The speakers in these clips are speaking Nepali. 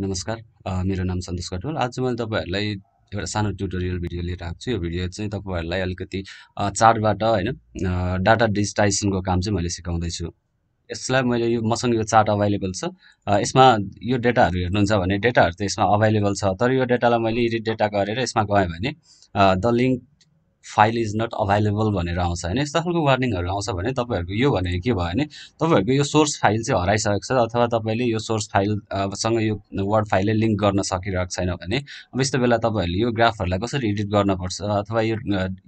नमस्कार मेरो नाम सन्तोष कटवाल आज मैले तपाईँहरूलाई एउटा सानो ट्युटोरियल भिडियो लिएर आएको छु यो भिडियो चाहिँ तपाईँहरूलाई अलिकति चार्टबाट होइन डाटा डिजिटाइजेसनको काम चाहिँ मैले सिकाउँदैछु यसलाई मैले यो मसँग यो चार्ट अभाइलेबल छ यसमा यो डेटाहरू हेर्नुहुन्छ भने डेटाहरू त यसमा अभाइलेबल छ तर यो डेटालाई मैले रिड डेटा गरेर यसमा गएँ भने the link file is not available भनेर आउँछ होइन यस्तो खालको वार्निङहरू आउँछ भने तपाईँहरूको यो भने के भयो भने तपाईँहरूको यो सोर्स फाइल चाहिँ हराइसकेको छ अथवा तपाईँले यो सोर्स फाइलसँग यो वर्ड फाइलले लिङ्क गर्न सकिरहेको छैन भने अब यस्तो बेला तपाईँहरूले यो ग्राफहरूलाई कसरी एडिट गर्नुपर्छ अथवा यो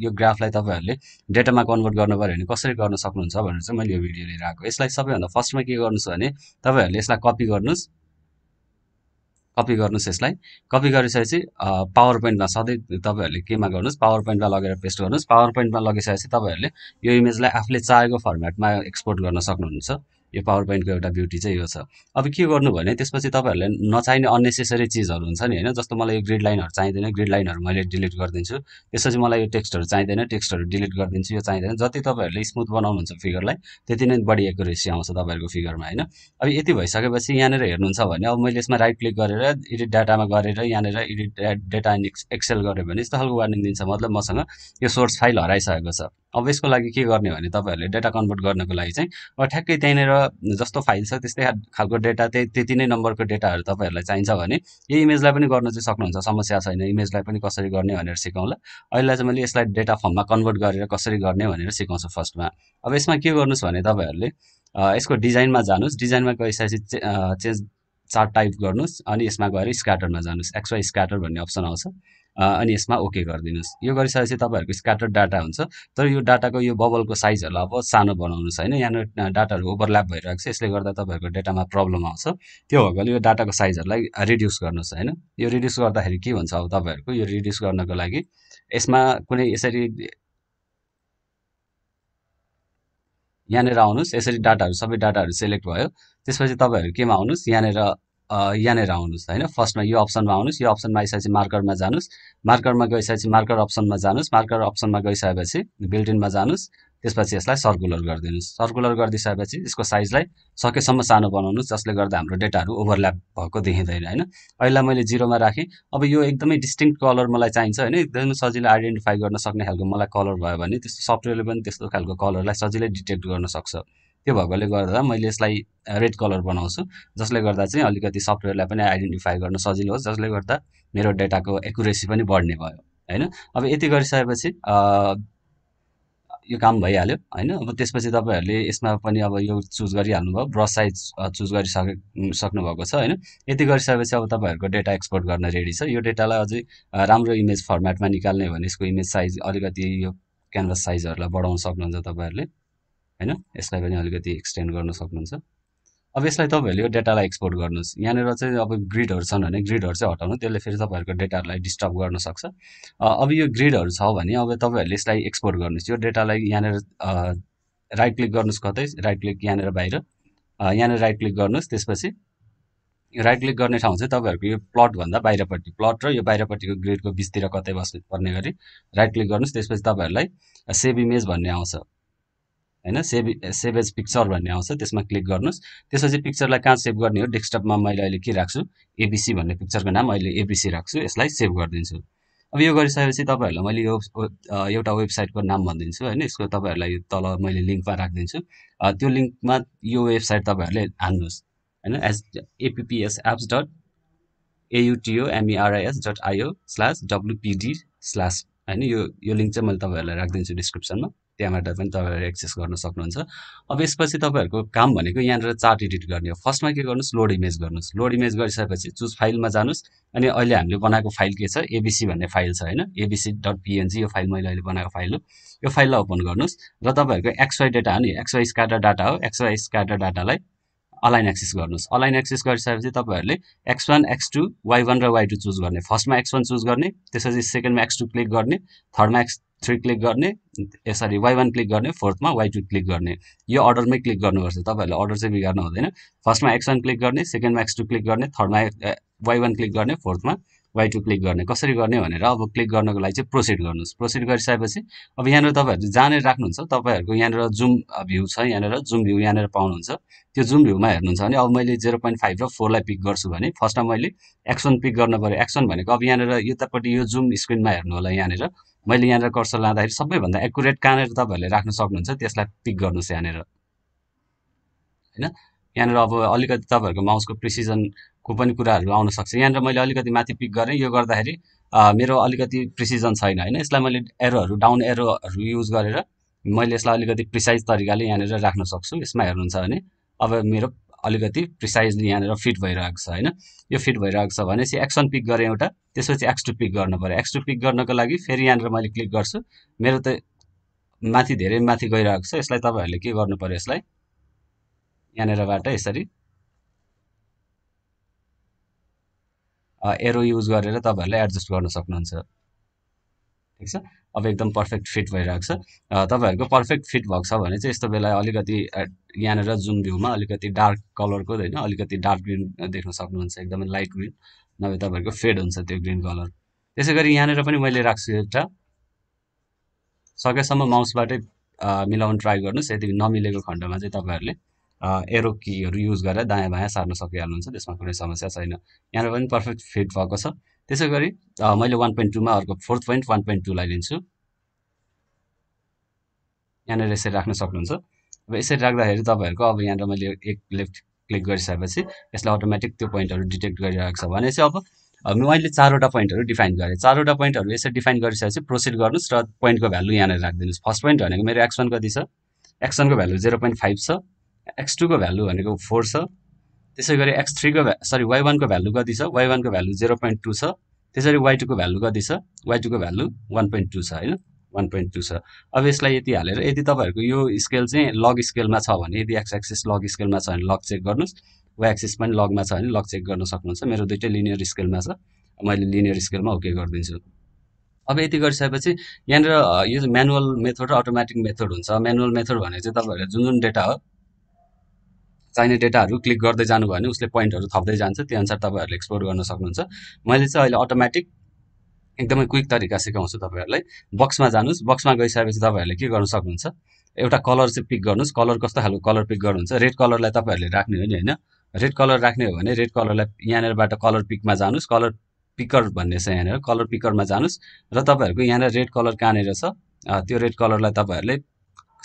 यो ग्राफलाई तपाईँहरूले डेटामा कन्भर्ट गर्नु पऱ्यो भने कसरी गर्न सक्नुहुन्छ भनेर चाहिँ मैले यो भिडियो लिएर आएको यसलाई सबैभन्दा फर्स्टमा के गर्नुहोस् भने तपाईँहरूले यसलाई कपी गर्नुहोस् कपी गर्नुहोस् यसलाई कपी गरिसकेपछि पावर पोइन्टमा सधैँ तपाईँहरूले केमा गर्नुहोस् पावर पोइन्टमा लगेर पेस्ट गर्नुहोस् पावर पोइन्टमा लगिसकेपछि तपाईँहरूले यो इमेजलाई आफूले चाहेको फर्मेटमा एक्सपोर्ट गर्न सक्नुहुन्छ यो पावर पोइन्टको एउटा ब्युटी चाहिँ यो छ अब के गर्नु भने त्यसपछि तपाईँहरूले नचाहिने अन्नेसेसरी चिजहरू हुन्छ नि होइन जस्तो मलाई यो ग्रिड लाइनहरू चाहिँदैन ग्रिड लाइनहरू मैले डिलिट गरिदिन्छु त्यसपछि मलाई यो टेक्स्टहरू चाहिँदैन टेक्स्टहरू डिलिट गरिदिन्छु यो चाहिँदैन जति तपाईँहरूले स्मुथ बनाउनुहुन्छ फिगरलाई त्यति नै बढी एकुरेसी आउँछ तपाईँहरूको फिगरमा होइन अब यति भइसकेपछि यहाँनिर हेर्नुहुन्छ भने अब मैले यसमा राइट क्लिक गरेर एडिट डाटामा गरेर यहाँनिर एडिट डाटा एन्ड एक्सेल गऱ्यो भने यस्तो खालको वार्निङ दिन्छ मतलब मसँग यो सोर्स फाइल हराइसकेको छ अब यसको लागि के गर्ने भने तपाईँहरूले डेटा कन्भर्ट गर्नको लागि चाहिँ अब ठ्याक्कै त्यहीँनिर जस्तो फाइल छ त्यस्तै खालको डेटा त्यही त्यति नै नम्बरको डेटाहरू तपाईँहरूलाई चाहिन्छ भने यो इमेजलाई पनि गर्न चाहिँ सक्नुहुन्छ समस्या छैन इमेजलाई पनि कसरी गर्ने भनेर सिकाउँला अहिले चाहिँ मैले यसलाई डेटा फर्ममा कन्भर्ट गरेर कसरी गर्ने भनेर सिकाउँछु फर्स्टमा अब यसमा के गर्नुहोस् भने तपाईँहरूले यसको डिजाइनमा जानुहोस् डिजाइनमा गइसकेपछि चे चेन्ज चार्ट टाइप गर्नुहोस् अनि यसमा गएर स्क्याटरमा जानुहोस् एक्स्ट्रा स्क्याटर भन्ने अप्सन आउँछ अनि यसमा ओके गरिदिनुहोस् यो गरिसकेपछि तपाईँहरूको स्क्याटर डाटा हुन्छ तर यो डाटाको यो बबलको साइजहरूलाई अब सानो बनाउनुहोस् होइन यहाँनिर डाटाहरू ओभरल्याप भइरहेको छ यसले गर्दा तपाईँहरूको डाटामा प्रब्लम आउँछ त्यो भएकोले यो डाटाको साइजहरूलाई रिड्युस गर्नुहोस् होइन यो रिड्युस गर्दाखेरि के हुन्छ अब तपाईँहरूको यो रिड्युस गर्नको लागि यसमा कुनै यसरी यहाँनिर आउनुहोस् यसरी डाटाहरू सबै डाटाहरू सेलेक्ट भयो त्यसपछि तपाईँहरू केमा आउनुहोस् यहाँनिर यहाँनिर आउनुहोस् होइन फर्स्टमा यो अप्सनमा आउनुहोस् यो अप्सनमा आइसकेपछि मार्करमा जानुहोस् मार्करमा गइसकेपछि मार्कर अप्सनमा जानुहोस् मार्कर अप्सनमा गइसकेपछि बिल्डिनमा जानुहोस् त्यसपछि यसलाई सर्कुलर गरिदिनुहोस् सर्कुलर गरिदिइसकेपछि यसको साइजलाई सकेसम्म सानो बनाउनुहोस् जसले गर्दा हाम्रो डेटाहरू ओभरल्याप भएको देखिँदैन होइन अहिले मैले जिरोमा राखेँ अब यो एकदमै डिस्टिङ कलर मलाई चाहिन्छ होइन एकदमै सजिलो आइडेन्टिफाई गर्न सक्ने खालको मलाई कलर भयो भने त्यस्तो सफ्टवेयरले पनि त्यस्तो खालको कलरलाई सजिलै डिटेक्ट गर्न सक्छ त्यो भएकोले गर्दा मैले यसलाई रेड कलर बनाउँछु जसले गर्दा चाहिँ अलिकति सफ्टवेयरलाई पनि आइडेन्टिफाई गर्न सजिलो होस् जसले गर्दा मेरो डेटाको एकुरेसी पनि बढ्ने भयो होइन अब यति गरिसकेपछि यो काम भइहाल्यो होइन अब त्यसपछि तपाईँहरूले यसमा पनि अब यो चुज गरिहाल्नुभयो ब्रस साइज चुज गरिसके सक्नुभएको छ होइन यति गरिसकेपछि अब तपाईँहरूको डेटा एक्सपोर्ट गर्न रेडी छ यो डेटालाई अझै राम्रो इमेज फर्मेटमा निकाल्ने हो भने यसको इमेज साइज अलिकति यो क्यानभास साइजहरूलाई बढाउन सक्नुहुन्छ तपाईँहरूले होइन यसलाई पनि अलिकति एक्सटेन्ड गर्न सक्नुहुन्छ अब यसलाई तपाईँहरूले यो डेटालाई एक्सपोर्ट गर्नुहोस् यहाँनिर चाहिँ अब ग्रिडहरू छन् भने ग्रिडहरू चाहिँ हटाउनु त्यसले फेरि तपाईँहरूको डेटाहरूलाई डिस्टर्ब गर्न सक्छ अब यो ग्रिडहरू छ भने अब तपाईँहरूले यसलाई एक्सपोर्ट गर्नुहोस् यो डेटालाई यहाँनिर राइट क्लिक गर्नुहोस् कतै राइट क्लिक यहाँनिर बाहिर यहाँनिर राइट क्लिक गर्नुहोस् त्यसपछि राइट क्लिक गर्ने ठाउँ चाहिँ तपाईँहरूको यो प्लटभन्दा बाहिरपट्टि प्लट र यो बाहिरपट्टिको ग्रिडको बिचतिर कतै बस्नु पर्ने गरी राइट क्लिक गर्नुहोस् त्यसपछि तपाईँहरूलाई सेभ इमेज भन्ने आउँछ होइन सेभ सेभ एज पिक्चर भन्ने आउँछ त्यसमा क्लिक गर्नुहोस् त्यसपछि पिक्चरलाई कहाँ सेभ गर्ने हो डेस्कटपमा मैले अहिले के राख्छु एबिसी भन्ने पिक्चरको नाम अहिले एबिसी राख्छु यसलाई सेभ गरिदिन्छु अब यो गरिसकेपछि तपाईँहरूलाई मैले यो एउटा वेबसाइटको नाम भनिदिन्छु होइन यसको तपाईँहरूलाई यो तल मैले लिङ्कमा राखिदिन्छु त्यो लिङ्कमा यो वेबसाइट तपाईँहरूले हान्नुहोस् होइन एज APPS apps dot AUTO MERIS dot IO slash WPD slash होइन यो यो लिङ्क चाहिँ मैले तपाईँहरूलाई राखिदिन्छु डिस्क्रिप्सनमा त्यहाँबाट पनि तपाईँहरू एक्सेस गर्न सक्नुहुन्छ अब यसपछि तपाईँहरूको काम भनेको यहाँनिर चार्ट एडिट गर्ने हो फर्स्टमा के गर्नुहोस् लोड इमेज गर्नुहोस् लोड इमेज गरिसकेपछि चुज फाइलमा जानुहोस् अनि अहिले हामीले बनाएको फाइल के छ एबिसी भन्ने फाइल छ होइन एबिसी डट पिएनजी यो फाइल मैले अहिले बनाएको फाइल हो यो फाइललाई ओपन गर्नुहोस् र तपाईँहरूको एक्सवाई डेटा हो नि एक्सवाई स्काटा डाटा हो एक्सवाई स्काटा डाटालाई अलाइन एक्सेस गर्नुहोस् अलाइन एक्सेस गरिसकेपछि तपाईँहरूले X one X two Y one र वाइ टू चुज गर्ने फर्स्टमा एक्स वान चुज गर्ने त्यसपछि सेकेन्डमा एक्स टू क्लिक गर्ने थर्डमा एक्स थ्री क्लिक गर्ने यसरी वाइ वान क्लिक गर्ने फोर्थमा वाइ टू क्लिक गर्ने यो अर्डरमै क्लिक गर्नुपर्छ तपाईँहरूले अर्डर चाहिँ बिगार्नु हुँदैन फर्स्टमा एक्स वान क्लिक गर्ने सेकेन्डमा एक्स टू क्लिक गर्ने थर्डमा वाइ वान क्लिक गर्ने फोर्थमा वाइ टू क्लिक गर्ने कसरी गर्ने भनेर अब क्लिक गर्नको लागि चाहिँ प्रोसिड गर्नुहोस् प्रोसिड गरिसकेपछि अब यहाँनिर तपाईँहरू जानेर राख्नुहुन्छ तपाईँहरूको यहाँनिर जुम भ्यू छ यहाँनिर जुम भ्यू यहाँनिर पाउनुहुन्छ त्यो जुम भ्यूमा हेर्नुहुन्छ भने अब मैले जिरो पोइन्ट फाइभ र फोरलाई पिक गर्छु भने फर्स्टमा मैले एक्सन पिक गर्नु पऱ्यो एक्सन भनेको अब यहाँनिर यतापट्टि यो जुम स्क्रिनमा हेर्नु होला यहाँनिर मैले यहाँनिर कर्सर लाँदाखेरि सबैभन्दा एकुरेट कहाँनिर तपाईँहरूले राख्न सक्नुहुन्छ त्यसलाई पिक गर्नुहोस् यहाँनिर होइन यहाँनिर अब अलिकति तपाईँहरूको माउसको प्रिसिजन को पनि कुराहरू आउन सक्छ यहाँनिर मैले अलिकति माथि पिक गरेँ यो गर्दाखेरि मेरो अलिकति प्रिसिजन छैन होइन यसलाई मैले एरोहरू डाउन एरोहरू युज गरेर मैले यसलाई अलिकति प्रिसाइज तरिकाले यहाँनिर राख्न सक्छु यसमा हेर्नुहुन्छ भने अब मेरो अलिकति प्रिसाइजली यहाँनिर फिट भइरहेको छ होइन यो फिट भइरहेको छ भने चाहिँ एक्सन पिक गरेँ एउटा त्यसपछि एक्स टू पिक गर्नु पऱ्यो एक्स टू पिक गर्नको लागि फेरि यहाँनिर मैले क्लिक गर्छु मेरो त माथि धेरै माथि गइरहेको छ यसलाई तपाईँहरूले के गर्नु पऱ्यो यसलाई यहाँनिरबाट यसरी एरो युज गरेर तपाईँहरूले एडजस्ट गर्न सक्नुहुन्छ ठिक छ अब एकदम पर्फेक्ट फिट भइरहेको छ तपाईँहरूको पर्फेक्ट फिट भएको छ भने चाहिँ यस्तो बेला अलिकति यहाँनिर जुन भ्यूमा अलिकति डार्क कलरको होइन अलिकति डार्क ग्रिन देख्न सक्नुहुन्छ एकदमै लाइट ग्रिन नभए तपाईँहरूको फेड हुन्छ त्यो ग्रिन कलर त्यसै गरी यहाँनिर पनि मैले राख्छु एउटा सकेसम्म माउसबाटै मिलाउनु ट्राई गर्नुहोस् यदि नमिलेको खण्डमा चाहिँ तपाईँहरूले एरो किहरू युज गरेर दायाँ बायाँ सार्न सकिहाल्नुहुन्छ त्यसमा कुनै समस्या छैन यहाँनिर पनि पर्फेक्ट फिट भएको छ त्यसै गरी मैले वान पोइन्ट टूमा अर्को फोर्थ पोइन्ट वान पोइन्ट टूलाई लिन्छु यहाँनिर यसरी राख्न सक्नुहुन्छ अब यसरी राख्दाखेरि तपाईँहरूको अब यहाँनिर मैले एक लेफ्ट क्लिक गरिसकेपछि यसलाई अटोमेटिक त्यो पोइन्टहरू डिटेक्ट गरिरहेको छ भने चाहिँ अब मैले चारवटा पोइन्टहरू डिफाइन गरेँ चारवटा पोइन्टहरू यसरी डिफाइन गरिसकेपछि प्रोसिड गर्नुहोस् र पोइन्टको भ्यालु यहाँनिर राखिदिनुहोस् फर्स्ट पोइन्ट भनेको मेरो एक्स वान कति छ एक्स वानको भ्यालु जिरो पोइन्ट फाइभ छ एक्स टूको भ्यालु भनेको फोर छ त्यसै गरी एक्स थ्रीको सरी वाइ वानको भ्यालु कति छ वाइ वानको भ्यालु जिरो पोइन्ट टू छ त्यसरी वाइ टूको भ्यालु कति छ वाइ टूको भ्यालु वान पोइन्ट टू छ होइन वान पोइन्ट टू छ अब यसलाई यति हालेर यदि तपाईँहरूको यो स्केल चाहिँ लग स्केलमा छ भने यदि एक्स एक्सिस लग स्केलमा छ भने लग चेक गर्नुहोस् वाइ एक्सिस पनि लगमा छ भने लग चेक गर्न सक्नुहुन्छ मेरो दुइटै लिनियर स्केलमा छ मैले लिनियर स्केलमा ओके गरिदिन्छु अब यति गरिसकेपछि यहाँनिर यो म्यानुअल मेथड र अटोमेटिक मेथड हुन्छ म्यानुअल मेथड भनेको चाहिँ तपाईँहरूले जुन जुन डेटा हो चाहिने डेटाहरू क्लिक गर्दै जानुभयो भने उसले पोइन्टहरू थप्दै जान्छ त्यो अनुसार तपाईँहरूले एक्सप्लोर गर्न सक्नुहुन्छ मैले चाहिँ अहिले अटोमेटिक एकदमै क्विक तरिका सिकाउँछु तपाईँहरूलाई बक्समा जानुहोस् बक्समा गइसकेपछि तपाईँहरूले के गर्न सक्नुहुन्छ एउटा कलर चाहिँ पिक गर्नुहोस् कलर कस्तो खालको कलर पिक गर्नुहुन्छ रेड कलरलाई तपाईँहरूले राख्ने हो नि होइन रेड कलर राख्ने हो भने रेड कलरलाई यहाँनिरबाट कलर पिकमा जानुहोस् कलर पिकर भन्ने छ यहाँनिर कलर पिकरमा जानुहोस् र तपाईँहरूको यहाँनिर रेड कलर कहाँनिर छ त्यो रेड कलरलाई तपाईँहरूले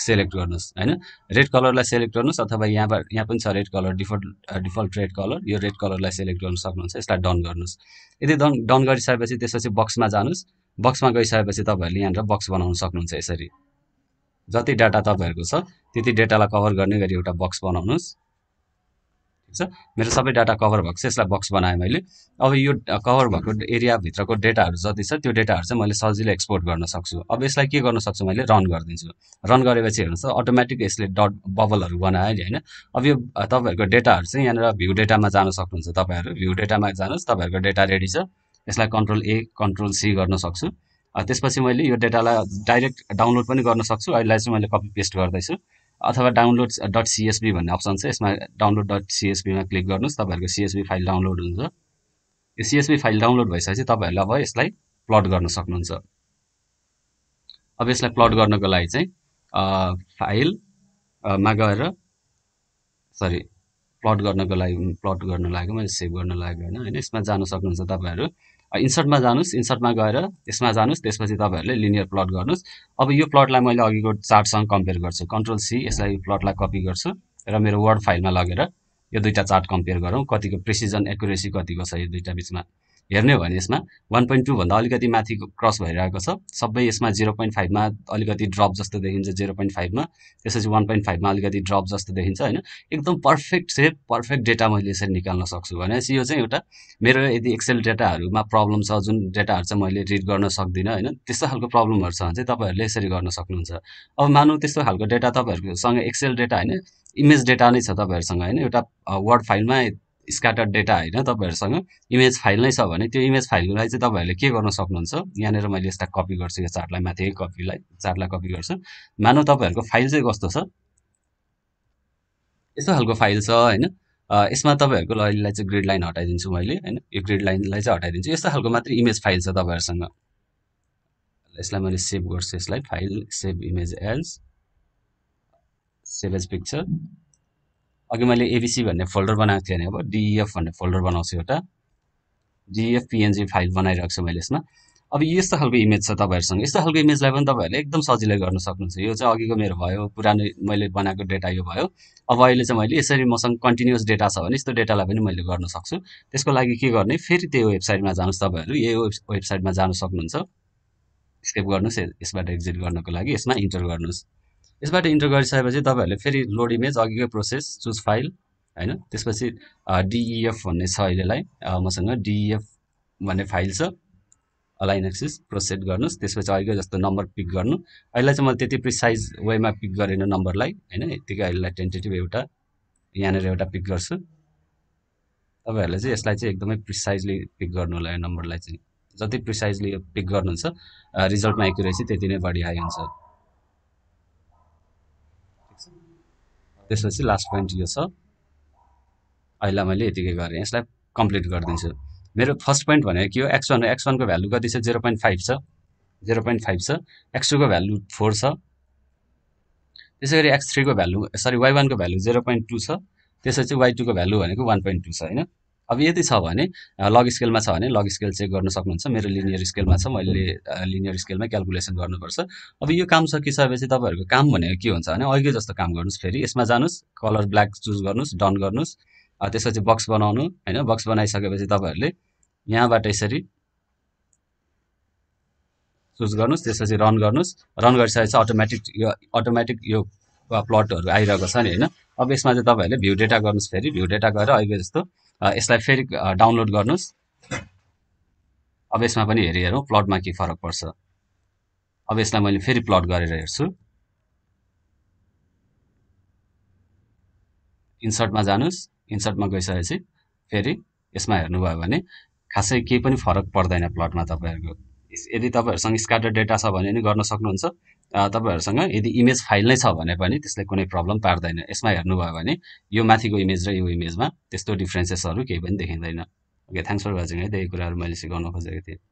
सेलेक्ट गर्नुहोस् होइन रेड कलरलाई सेलेक्ट गर्नुहोस् अथवा यहाँबाट यहाँ पनि छ red colour default default red colour यो रेड कलरलाई सेलेक्ट गर्नु सक्नुहुन्छ यसलाई डन गर्नुहोस् यदि डन डन गरिसकेपछि त्यसपछि बक्समा जानुहोस् बक्समा गइसकेपछि तपाईँहरूले यहाँनिर बक्स बनाउन सक्नुहुन्छ यसरी जति डाटा तपाईँहरूको छ त्यति डेटालाई कभर गर्ने गरी एउटा बक्स बनाउनुहोस् छ मेरो सबै डाटा कभर भएको छ यसलाई बक्स बनाएँ मैले अब यो कभर भएको एरियाभित्रको डेटाहरू जति छ त्यो डेटाहरू चाहिँ मैले सजिलो एक्सपोर्ट गर्न सक्छु अब यसलाई के गर्न सक्छु मैले रन गरिदिन्छु रन गरेपछि हेर्नुहोस् त अटोमेटिक यसले डट बबलहरू बनायो नि होइन अब यो तपाईँहरूको डेटाहरू चाहिँ यहाँनिर भ्यू डेटामा जान सक्नुहुन्छ तपाईँहरू भ्यू डेटामा जानुहोस् तपाईँहरूको डेटा रेडी छ यसलाई कन्ट्रोल ए कन्ट्रोल सी गर्न सक्छु त्यसपछि मैले यो डेटालाई डाइरेक्ट डाउनलोड पनि गर्न सक्छु अहिले चाहिँ मैले कपी पेस्ट गर्दैछु अथवा डाउनलोड डट सिएसबी भन्ने अप्सन छ यसमा डाउनलोड डट सिएसबीमा क्लिक गर्नुहोस् तपाईँहरूको सिएसबी फाइल डाउनलोड हुन्छ यो सिएसबी फाइल डाउनलोड भइसकेपछि तपाईँहरूले अब यसलाई प्लट गर्न सक्नुहुन्छ अब यसलाई प्लट गर्नको लागि चाहिँ फाइलमा गएर सरी प्लट गर्नको लागि प्लट गर्न लाग्यो मैले सेभ गर्न लाग्यो होइन होइन यसमा जान सक्नुहुन्छ तपाईँहरू इन्सर्टमा जानुहोस् इन्सर्टमा गएर यसमा जानुहोस् त्यसपछि तपाईँहरूले लिनियर प्लट गर्नुहोस् अब यो प्लटलाई मैले अघिको चार्टसँग कम्पेयर गर्छु कन्ट्रोल सी यसलाई प्लटलाई कपी गर्छु र मेरो वर्ड फाइलमा लगेर यो दुईवटा चार्ट कम्पेयर गरौँ कतिको प्रिसिजन एकुरेसी कतिको छ यो दुईवटा बिचमा हेर्ने हो भने यसमा वान पोइन्ट टूभन्दा अलिकति माथि क्रस भइरहेको छ सबै यसमा जिरो पोइन्ट फाइभमा अलिकति ड्रप जस्तो देखिन्छ जिरो पोइन्ट फाइभमा त्यसपछि वान पोइन्ट फाइभमा अलिकति ड्रप जस्तो देखिन्छ होइन एकदम पर्फेक्ट सेप पर्फेक्ट डेटा मैले यसरी निकाल्न सक्छु भनेपछि यो चाहिँ एउटा मेरो यदि एक्सेल डेटाहरूमा प्रब्लम छ जुन डेटाहरू चाहिँ मैले रिड गर्न सक्दिनँ होइन त्यस्तो खालको प्रब्लमहरू छ भने चाहिँ तपाईँहरूले यसरी गर्न सक्नुहुन्छ अब मानौँ त्यस्तो खालको डेटा तपाईँहरूसँग एक्सेल डेटा होइन इमेज डेटा नै छ तपाईँहरूसँग होइन एउटा वर्ड फाइलमा स्क्याटर डेटा होइन तपाईँहरूसँग इमेज फाइल नै छ भने त्यो इमेज फाइललाई चाहिँ तपाईँहरूले के गर्न सक्नुहुन्छ यहाँनिर मैले यसलाई कपी गर्छु यो चार्टलाई माथि कपीलाई चार्टलाई कपी गर्छु मानव तपाईँहरूको फाइल चाहिँ कस्तो छ यस्तो खालको फाइल छ होइन यसमा तपाईँहरूको अहिलेलाई चाहिँ ग्रिड लाइन हटाइदिन्छु मैले होइन यो ग्रिड लाइनलाई चाहिँ हटाइदिन्छु यस्तो खालको मात्र इमेज फाइल छ तपाईँहरूसँग यसलाई मैले सेभ गर्छु यसलाई file save image as save as picture अघि मैले एबिसी भन्ने फोल्डर बनाएको थिएँ भने अब डिइएफ e भन्ने फोल्डर बनाउँछु एउटा डिइएफ पिएनजी फाइल बनाइरहेको छु मैले यसमा अब यस्तो खालको इमेज छ तपाईँहरूसँग यस्तो खालको इमेजलाई पनि तपाईँहरूले एकदम सजिलै गर्न सक्नुहुन्छ यो चाहिँ अघिको मेरो भयो पुरानो मैले बनाएको डेटा यो भयो अब अहिले चाहिँ मैले यसरी मसँग कन्टिन्युस डेटा छ भने यस्तो डेटालाई पनि मैले गर्न सक्छु त्यसको लागि के गर्ने फेरि त्यो वेबसाइटमा जानुहोस् तपाईँहरू यही वेबसाइटमा जानु सक्नुहुन्छ स्केप गर्नुहोस् यसबाट एक्जिट गर्नको लागि यसमा इन्टर गर्नुहोस् यसबाट इन्टर गरिसकेपछि तपाईँहरूले फेरि लोड इमेज अघिकै प्रोसेस चुज फाइल होइन त्यसपछि डिइएफ e भन्ने छ अहिलेलाई मसँग डिइएफ e भन्ने फाइल छ अलाइन एक्सिस प्रोसेड गर्नुहोस् त्यसपछि अहिले जस्तो नम्बर पिक गर्नु अहिले चाहिँ मैले त्यति प्रिसाइज वेमा पिक गरेन नम्बरलाई होइन यत्तिकै अहिलेलाई टेन्टेटिभ एउटा यहाँनिर एउटा पिक गर्छु तपाईँहरूले चाहिँ यसलाई चाहिँ एकदमै प्रिसाइजली पिक गर्नु होला यो नम्बरलाई चाहिँ जति प्रिसाइजली पिक गर्नुहुन्छ रिजल्टमा एक्युरेसी त्यति नै बढी हाई हुन्छ त्यसपछि लास्ट पोइन्ट यो छ अहिले मैले यतिकै गरेँ यसलाई कम्प्लिट गरिदिन्छु मेरो फर्स्ट पोइन्ट भनेको के हो एक्स वान एक्स वानको भ्यालु कति छ जिरो पोइन्ट फाइभ छ जिरो पोइन्ट फाइभ छ एक्स टूको भ्यालु फोर छ त्यसै गरी एक्स थ्रीको भ्यालु सरी वाइ वानको भ्यालु जिरो पोइन्ट टू छ त्यसपछि वाइ टूको भ्यालु भनेको वान पोइन्ट टू छ होइन अब यदि छ भने लग स्केलमा छ भने लग स्केल चेक गर्न सक्नुहुन्छ मेरो लिनियर स्केलमा छ मैले लिनियर स्केलमै क्यालकुलेसन गर्नुपर्छ अब यो काम सकिसकेपछि तपाईँहरूको काम भनेको के हुन्छ भने अहिले जस्तो काम गर्नुहोस् फेरि यसमा जानुहोस् कलर ब्ल्याक चुज गर्नुहोस् डन गर्नुहोस् त्यसपछि बक्स बनाउनु होइन बक्स बनाइसकेपछि तपाईँहरूले यहाँबाट यसरी चुज गर्नुहोस् त्यसपछि रन गर्नुहोस् रन गरिसकेपछि अटोमेटिक यो अटोमेटिक यो प्लटहरू आइरहेको छ नि होइन अब यसमा चाहिँ तपाईँहरूले भ्यू डेटा गर्नुहोस् फेरि भ्यू डेटा गएर अहिले जस्तो यसलाई फेरि डाउनलोड गर्नुहोस् अब यसमा पनि हेरि हेरौँ प्लटमा के फरक पर्छ अब यसलाई मैले फेरि प्लट गरेर हेर्छु इन्सर्टमा जानुहोस् इन्सर्टमा गइसकेपछि फेरि यसमा हेर्नुभयो भने खासै केही पनि फरक पर्दैन प्लटमा तपाईँहरूको यदि तपाईँहरूसँग स्काटर डेटा छ भने पनि गर्न सक्नुहुन्छ तपाईँहरूसँग यदि इमेज फाइल नै छ भने पनि त्यसले कुनै प्रब्लम पार्दैन यसमा हेर्नुभयो भने यो माथिको इमेज र यो इमेजमा त्यस्तो डिफ्रेन्सेसहरू केही पनि देखिँदैन ओके थ्याङ्क्स फर वाचिङ है त्यही कुराहरू मैले सिकाउन खोजेको थिएँ